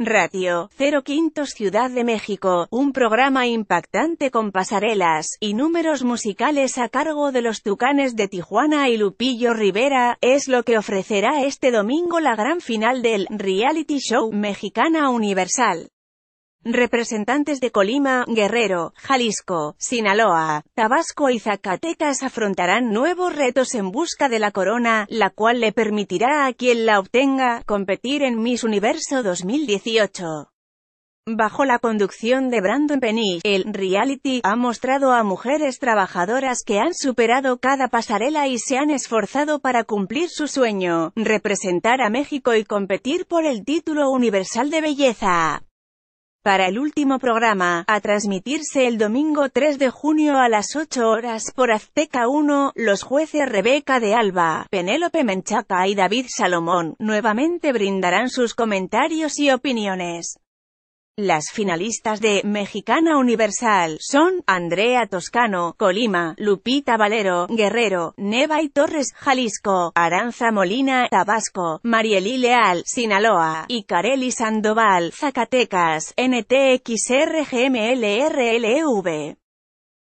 Ratio, 0 Quintos Ciudad de México, un programa impactante con pasarelas, y números musicales a cargo de los Tucanes de Tijuana y Lupillo Rivera, es lo que ofrecerá este domingo la gran final del reality show Mexicana Universal. Representantes de Colima, Guerrero, Jalisco, Sinaloa, Tabasco y Zacatecas afrontarán nuevos retos en busca de la corona, la cual le permitirá a quien la obtenga competir en Miss Universo 2018. Bajo la conducción de Brandon Penny, el reality ha mostrado a mujeres trabajadoras que han superado cada pasarela y se han esforzado para cumplir su sueño, representar a México y competir por el título universal de belleza para el último programa, a transmitirse el domingo 3 de junio a las 8 horas por Azteca 1, los jueces Rebeca de Alba, Penélope Menchaca y David Salomón, nuevamente brindarán sus comentarios y opiniones. Las finalistas de Mexicana Universal son Andrea Toscano, Colima, Lupita Valero, Guerrero, Neva y Torres, Jalisco, Aranza Molina, Tabasco, Marielí Leal, Sinaloa, y Carely Sandoval, Zacatecas, NTXRGMLRLEV.